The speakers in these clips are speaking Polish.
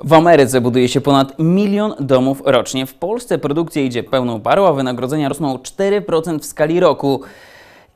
W Ameryce buduje się ponad milion domów rocznie. W Polsce produkcja idzie pełną parą, a wynagrodzenia rosną 4% w skali roku.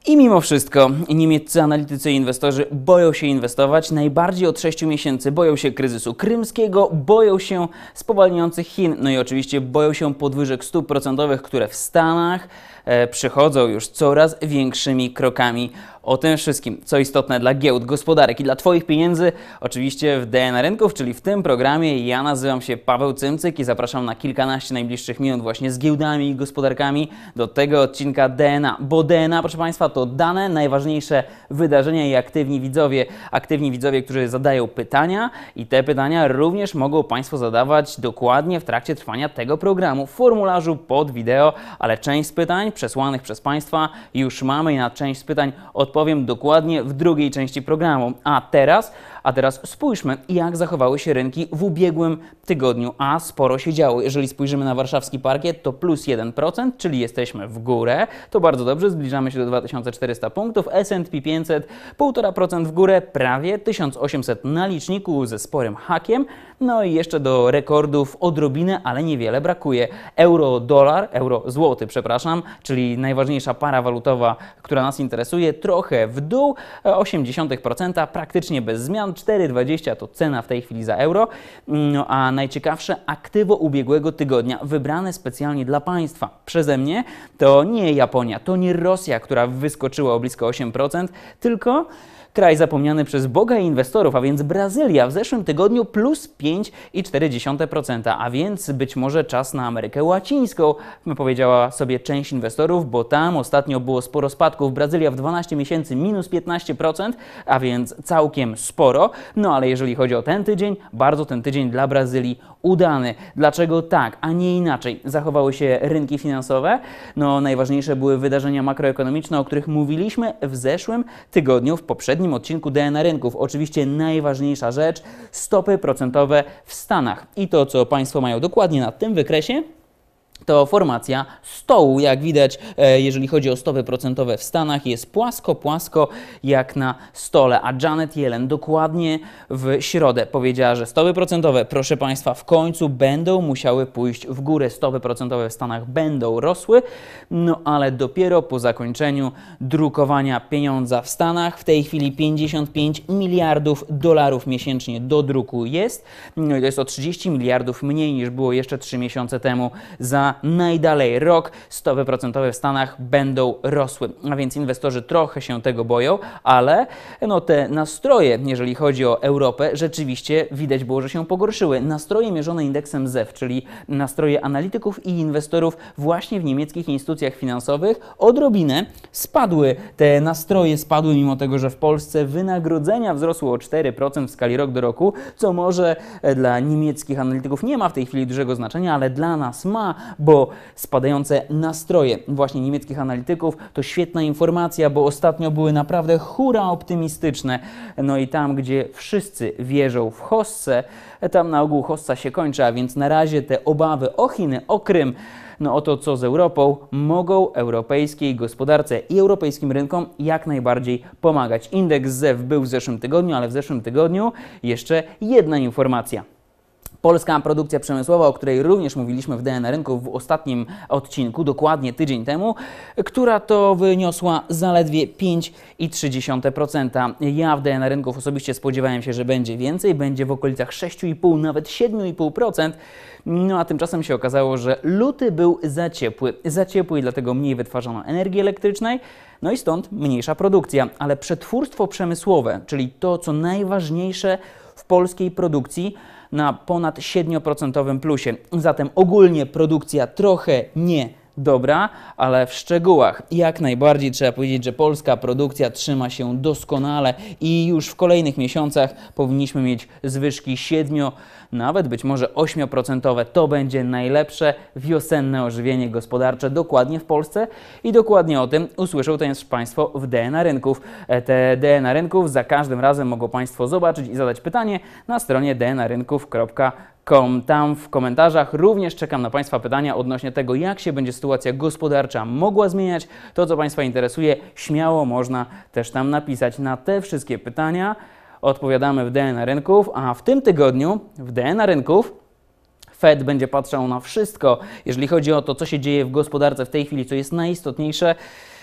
I mimo wszystko niemieccy analitycy i inwestorzy boją się inwestować najbardziej od 6 miesięcy, boją się kryzysu krymskiego, boją się spowalniających Chin, no i oczywiście boją się podwyżek stóp procentowych, które w Stanach e, przychodzą już coraz większymi krokami o tym wszystkim, co istotne dla giełd, gospodarek i dla Twoich pieniędzy, oczywiście w DNA Rynków, czyli w tym programie. Ja nazywam się Paweł Cymcyk i zapraszam na kilkanaście najbliższych minut właśnie z giełdami i gospodarkami do tego odcinka DNA, bo DNA, proszę Państwa, to dane, najważniejsze wydarzenia i aktywni widzowie, aktywni widzowie, którzy zadają pytania i te pytania również mogą Państwo zadawać dokładnie w trakcie trwania tego programu w formularzu pod wideo, ale część z pytań przesłanych przez Państwa już mamy i na część z pytań odpowiadamy odpowiem dokładnie w drugiej części programu. A teraz a teraz spójrzmy, jak zachowały się rynki w ubiegłym tygodniu, a sporo się działo. Jeżeli spojrzymy na warszawski parkiet, to plus 1%, czyli jesteśmy w górę. To bardzo dobrze, zbliżamy się do 2400 punktów. S&P 500 1,5% w górę, prawie 1800 na liczniku ze sporym hakiem. No i jeszcze do rekordów odrobinę, ale niewiele brakuje. Euro-dolar, euro-złoty, przepraszam, czyli najważniejsza para walutowa, która nas interesuje, trochę w dół, 0,8%, e, praktycznie bez zmian tam 4,20 to cena w tej chwili za euro, mm, no, a najciekawsze aktywo ubiegłego tygodnia wybrane specjalnie dla Państwa przeze mnie to nie Japonia, to nie Rosja, która wyskoczyła o blisko 8%, tylko kraj zapomniany przez Boga i inwestorów, a więc Brazylia w zeszłym tygodniu plus 5,4%, a więc być może czas na Amerykę Łacińską, powiedziała sobie część inwestorów, bo tam ostatnio było sporo spadków. Brazylia w 12 miesięcy minus 15%, a więc całkiem sporo euro. No ale jeżeli chodzi o ten tydzień, bardzo ten tydzień dla Brazylii udany. Dlaczego tak, a nie inaczej zachowały się rynki finansowe? No najważniejsze były wydarzenia makroekonomiczne, o których mówiliśmy w zeszłym tygodniu, w poprzednim odcinku DNA Rynków. Oczywiście najważniejsza rzecz, stopy procentowe w Stanach. I to, co Państwo mają dokładnie na tym wykresie, to formacja stołu. Jak widać, e, jeżeli chodzi o stopy procentowe w Stanach, jest płasko, płasko jak na stole. A Janet Yellen dokładnie w środę powiedziała, że stopy procentowe, proszę Państwa, w końcu będą musiały pójść w górę. Stopy procentowe w Stanach będą rosły, no ale dopiero po zakończeniu drukowania pieniądza w Stanach. W tej chwili 55 miliardów dolarów miesięcznie do druku jest. No i to jest o 30 miliardów mniej niż było jeszcze 3 miesiące temu za najdalej rok. Stopy procentowe w Stanach będą rosły, a więc inwestorzy trochę się tego boją, ale no, te nastroje, jeżeli chodzi o Europę, rzeczywiście widać było, że się pogorszyły. Nastroje mierzone indeksem ZEW, czyli nastroje analityków i inwestorów właśnie w niemieckich instytucjach finansowych, odrobinę spadły. Te nastroje spadły, mimo tego, że w Polsce wynagrodzenia wzrosły o 4% w skali rok do roku, co może e, dla niemieckich analityków nie ma w tej chwili dużego znaczenia, ale dla nas ma, bo spadające nastroje właśnie niemieckich analityków to świetna informacja, bo ostatnio były naprawdę hura optymistyczne. No i tam, gdzie wszyscy wierzą w Hossę, tam na ogół Hossa się kończy, a więc na razie te obawy o Chiny, o Krym, no o to, co z Europą, mogą europejskiej gospodarce i europejskim rynkom jak najbardziej pomagać. Indeks ZEW był w zeszłym tygodniu, ale w zeszłym tygodniu jeszcze jedna informacja. Polska produkcja przemysłowa, o której również mówiliśmy w DNA Rynku w ostatnim odcinku, dokładnie tydzień temu, która to wyniosła zaledwie 5,3%. Ja w DNA Rynków osobiście spodziewałem się, że będzie więcej, będzie w okolicach 6,5, nawet 7,5%. No a tymczasem się okazało, że luty był za ciepły. Za ciepły i dlatego mniej wytwarzano energii elektrycznej, no i stąd mniejsza produkcja. Ale przetwórstwo przemysłowe, czyli to, co najważniejsze w polskiej produkcji, na ponad 7% plusie. Zatem ogólnie produkcja trochę nie dobra, ale w szczegółach. Jak najbardziej trzeba powiedzieć, że polska produkcja trzyma się doskonale i już w kolejnych miesiącach powinniśmy mieć zwyżki 7, nawet być może 8%. To będzie najlepsze wiosenne ożywienie gospodarcze dokładnie w Polsce i dokładnie o tym usłyszą teraz Państwo w DNA Rynków. E, te DNA Rynków za każdym razem mogą Państwo zobaczyć i zadać pytanie na stronie dnarynków.pl tam w komentarzach również czekam na Państwa pytania odnośnie tego, jak się będzie sytuacja gospodarcza mogła zmieniać. To, co Państwa interesuje, śmiało można też tam napisać. Na te wszystkie pytania odpowiadamy w DNA Rynków, a w tym tygodniu w DNA Rynków Fed będzie patrzał na wszystko, jeżeli chodzi o to, co się dzieje w gospodarce w tej chwili, co jest najistotniejsze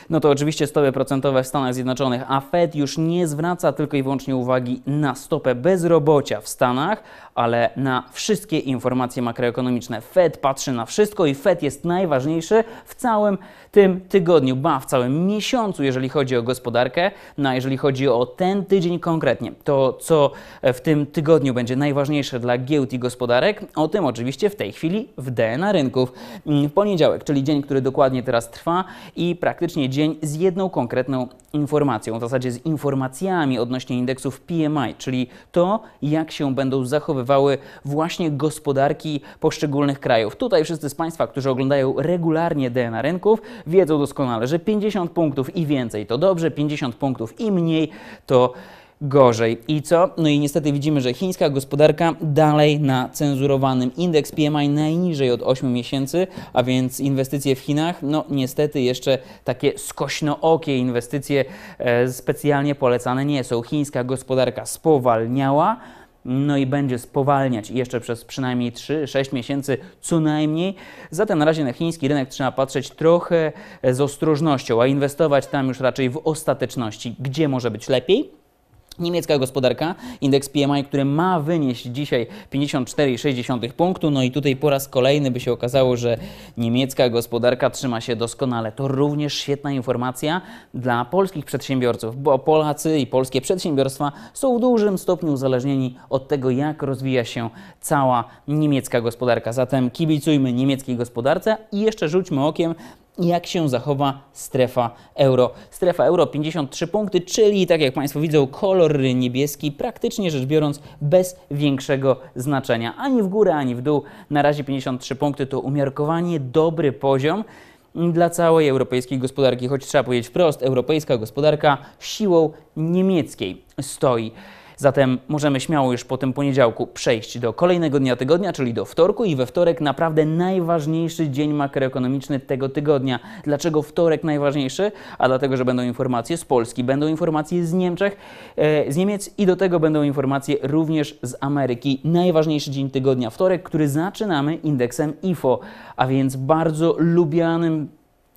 no to oczywiście stopy procentowe w Stanach Zjednoczonych, a Fed już nie zwraca tylko i wyłącznie uwagi na stopę bezrobocia w Stanach, ale na wszystkie informacje makroekonomiczne. Fed patrzy na wszystko i Fed jest najważniejszy w całym tym tygodniu, ba, w całym miesiącu, jeżeli chodzi o gospodarkę, no a jeżeli chodzi o ten tydzień konkretnie, to co w tym tygodniu będzie najważniejsze dla giełd i gospodarek, o tym oczywiście w tej chwili w DNA Rynków. poniedziałek, czyli dzień, który dokładnie teraz trwa i praktycznie dzień z jedną konkretną informacją, w zasadzie z informacjami odnośnie indeksów PMI, czyli to, jak się będą zachowywały właśnie gospodarki poszczególnych krajów. Tutaj wszyscy z Państwa, którzy oglądają regularnie DNA rynków, wiedzą doskonale, że 50 punktów i więcej to dobrze, 50 punktów i mniej to gorzej. I co? No i niestety widzimy, że chińska gospodarka dalej na cenzurowanym. Indeks PMI najniżej od 8 miesięcy, a więc inwestycje w Chinach, no niestety jeszcze takie skośnookie inwestycje e, specjalnie polecane nie są. Chińska gospodarka spowalniała, no i będzie spowalniać jeszcze przez przynajmniej 3-6 miesięcy co najmniej. Zatem na razie na chiński rynek trzeba patrzeć trochę z ostrożnością, a inwestować tam już raczej w ostateczności, gdzie może być lepiej Niemiecka gospodarka, indeks PMI, który ma wynieść dzisiaj 54,6 punktu, no i tutaj po raz kolejny by się okazało, że niemiecka gospodarka trzyma się doskonale. To również świetna informacja dla polskich przedsiębiorców, bo Polacy i polskie przedsiębiorstwa są w dużym stopniu uzależnieni od tego, jak rozwija się cała niemiecka gospodarka. Zatem kibicujmy niemieckiej gospodarce i jeszcze rzućmy okiem jak się zachowa strefa euro. Strefa euro 53 punkty, czyli tak jak Państwo widzą, kolor niebieski praktycznie rzecz biorąc bez większego znaczenia. Ani w górę, ani w dół. Na razie 53 punkty to umiarkowanie dobry poziom dla całej europejskiej gospodarki, choć trzeba powiedzieć wprost, europejska gospodarka siłą niemieckiej stoi. Zatem możemy śmiało już po tym poniedziałku przejść do kolejnego dnia tygodnia, czyli do wtorku i we wtorek naprawdę najważniejszy dzień makroekonomiczny tego tygodnia. Dlaczego wtorek najważniejszy? A dlatego, że będą informacje z Polski, będą informacje z Niemczech, e, z Niemiec i do tego będą informacje również z Ameryki. Najważniejszy dzień tygodnia wtorek, który zaczynamy indeksem IFO, a więc bardzo lubianym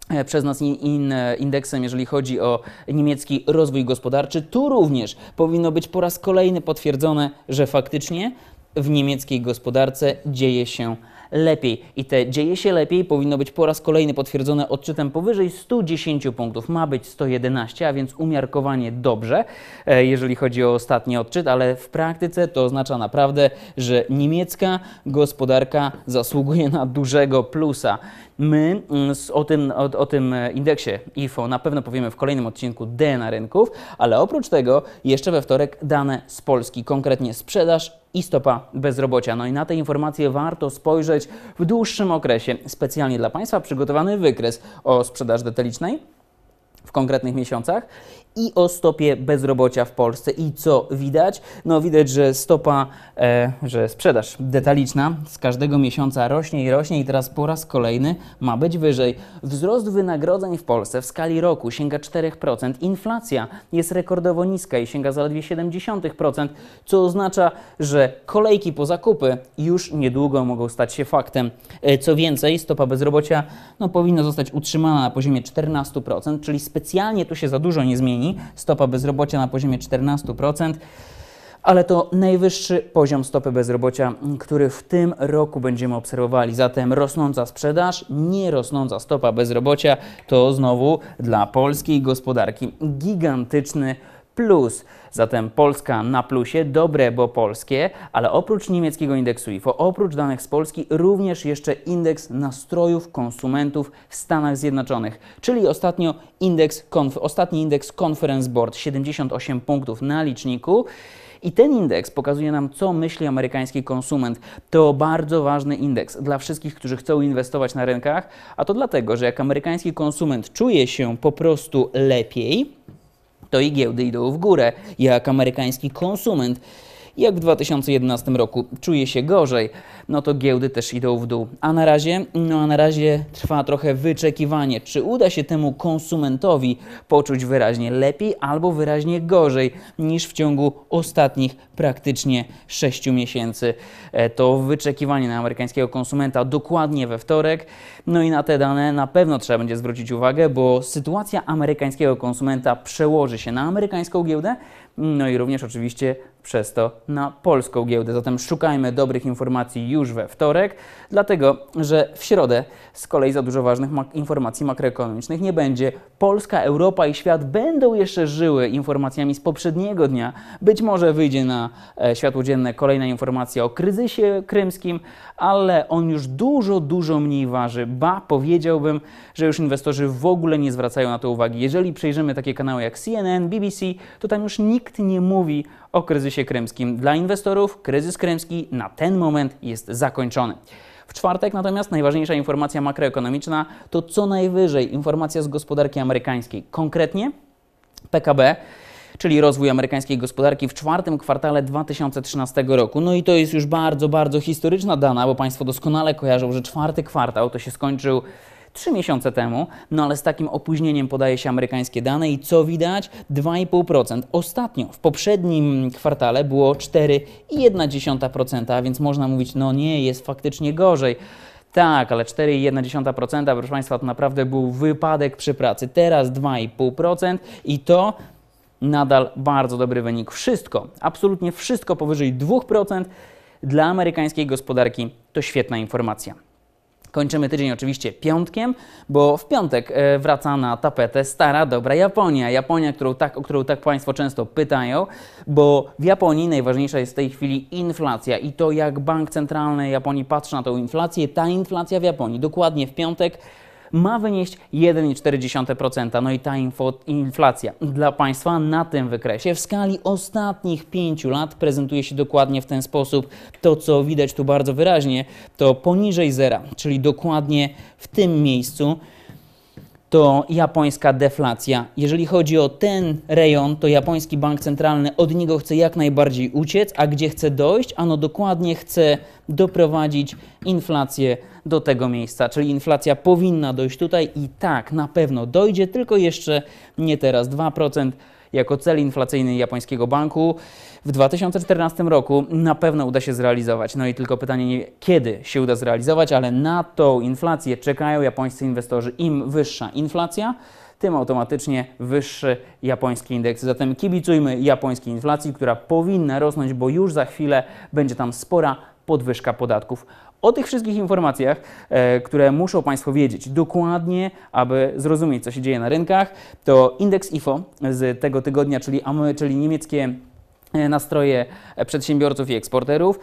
E, przez nas in, e, indeksem, jeżeli chodzi o niemiecki rozwój gospodarczy. Tu również powinno być po raz kolejny potwierdzone, że faktycznie w niemieckiej gospodarce dzieje się lepiej. I te dzieje się lepiej powinno być po raz kolejny potwierdzone odczytem powyżej 110 punktów. Ma być 111, a więc umiarkowanie dobrze, e, jeżeli chodzi o ostatni odczyt, ale w praktyce to oznacza naprawdę, że niemiecka gospodarka zasługuje na dużego plusa. My mm, o tym, o, o tym e, indeksie IFO na pewno powiemy w kolejnym odcinku d na rynków, ale oprócz tego jeszcze we wtorek dane z Polski, konkretnie sprzedaż i stopa bezrobocia. No i na te informacje warto spojrzeć w dłuższym okresie. Specjalnie dla Państwa przygotowany wykres o sprzedaży detalicznej w konkretnych miesiącach i o stopie bezrobocia w Polsce. I co widać? No widać, że stopa, e, że sprzedaż detaliczna z każdego miesiąca rośnie i rośnie i teraz po raz kolejny ma być wyżej. Wzrost wynagrodzeń w Polsce w skali roku sięga 4%, inflacja jest rekordowo niska i sięga zaledwie 0,7%, co oznacza, że kolejki po zakupy już niedługo mogą stać się faktem. E, co więcej, stopa bezrobocia no, powinna zostać utrzymana na poziomie 14%, czyli z Specjalnie tu się za dużo nie zmieni. Stopa bezrobocia na poziomie 14%. Ale to najwyższy poziom stopy bezrobocia, który w tym roku będziemy obserwowali. Zatem rosnąca sprzedaż, nie rosnąca stopa bezrobocia to znowu dla polskiej gospodarki gigantyczny plus. Zatem Polska na plusie, dobre, bo polskie, ale oprócz niemieckiego indeksu IFO, oprócz danych z Polski, również jeszcze indeks nastrojów konsumentów w Stanach Zjednoczonych, czyli ostatnio indeks, ostatni indeks Conference Board, 78 punktów na liczniku. I ten indeks pokazuje nam, co myśli amerykański konsument. To bardzo ważny indeks dla wszystkich, którzy chcą inwestować na rynkach, a to dlatego, że jak amerykański konsument czuje się po prostu lepiej, to i giełdy idą w górę. Jak amerykański konsument jak w 2011 roku czuje się gorzej, no to giełdy też idą w dół. A na razie, no a na razie trwa trochę wyczekiwanie, czy uda się temu konsumentowi poczuć wyraźnie lepiej albo wyraźnie gorzej niż w ciągu ostatnich praktycznie 6 miesięcy. E, to wyczekiwanie na amerykańskiego konsumenta dokładnie we wtorek. No i na te dane na pewno trzeba będzie zwrócić uwagę, bo sytuacja amerykańskiego konsumenta przełoży się na amerykańską giełdę, no i również oczywiście przez to na polską giełdę. Zatem szukajmy dobrych informacji już we wtorek, dlatego że w środę z kolei za dużo ważnych mak informacji makroekonomicznych nie będzie. Polska, Europa i świat będą jeszcze żyły informacjami z poprzedniego dnia. Być może wyjdzie na e, światło dzienne kolejna informacja o kryzysie krymskim, ale on już dużo, dużo mniej waży. Ba, powiedziałbym, że już inwestorzy w ogóle nie zwracają na to uwagi. Jeżeli przejrzymy takie kanały jak CNN, BBC, to tam już nikt nikt nie mówi o kryzysie krymskim. Dla inwestorów kryzys krymski na ten moment jest zakończony. W czwartek natomiast najważniejsza informacja makroekonomiczna to co najwyżej informacja z gospodarki amerykańskiej, konkretnie PKB czyli rozwój amerykańskiej gospodarki w czwartym kwartale 2013 roku. No i to jest już bardzo, bardzo historyczna dana, bo Państwo doskonale kojarzą, że czwarty kwartał to się skończył 3 miesiące temu, no ale z takim opóźnieniem podaje się amerykańskie dane i co widać? 2,5%. Ostatnio, w poprzednim kwartale było 4,1%, a więc można mówić, no nie, jest faktycznie gorzej. Tak, ale 4,1%, proszę Państwa, to naprawdę był wypadek przy pracy. Teraz 2,5% i to nadal bardzo dobry wynik. Wszystko, absolutnie wszystko powyżej 2% dla amerykańskiej gospodarki to świetna informacja. Kończymy tydzień oczywiście piątkiem, bo w piątek e, wraca na tapetę stara, dobra Japonia. Japonia, którą tak, o którą tak Państwo często pytają, bo w Japonii najważniejsza jest w tej chwili inflacja i to, jak bank centralny Japonii patrzy na tą inflację. Ta inflacja w Japonii dokładnie w piątek ma wynieść 1,4%. No i ta inflacja dla Państwa na tym wykresie w skali ostatnich 5 lat prezentuje się dokładnie w ten sposób. To, co widać tu bardzo wyraźnie, to poniżej zera, czyli dokładnie w tym miejscu to japońska deflacja. Jeżeli chodzi o ten rejon, to japoński bank centralny od niego chce jak najbardziej uciec, a gdzie chce dojść? Ano dokładnie chce doprowadzić inflację do tego miejsca, czyli inflacja powinna dojść tutaj i tak na pewno dojdzie, tylko jeszcze nie teraz 2% jako cel inflacyjny japońskiego banku w 2014 roku na pewno uda się zrealizować. No i tylko pytanie, kiedy się uda zrealizować, ale na tą inflację czekają japońscy inwestorzy. Im wyższa inflacja, tym automatycznie wyższy japoński indeks. Zatem kibicujmy japońskiej inflacji, która powinna rosnąć, bo już za chwilę będzie tam spora podwyżka podatków. O tych wszystkich informacjach, e, które muszą Państwo wiedzieć dokładnie, aby zrozumieć, co się dzieje na rynkach, to indeks IFO z tego tygodnia, czyli, czyli niemieckie e, nastroje e, przedsiębiorców i eksporterów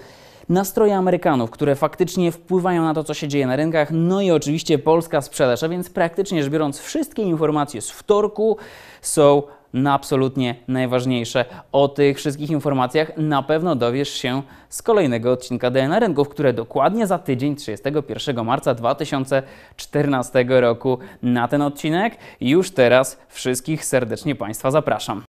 nastroje Amerykanów, które faktycznie wpływają na to, co się dzieje na rynkach, no i oczywiście polska sprzedaż, a więc praktycznie rzecz biorąc, wszystkie informacje z wtorku są na absolutnie najważniejsze. O tych wszystkich informacjach na pewno dowiesz się z kolejnego odcinka DNA Rynków, które dokładnie za tydzień, 31 marca 2014 roku na ten odcinek. Już teraz wszystkich serdecznie Państwa zapraszam.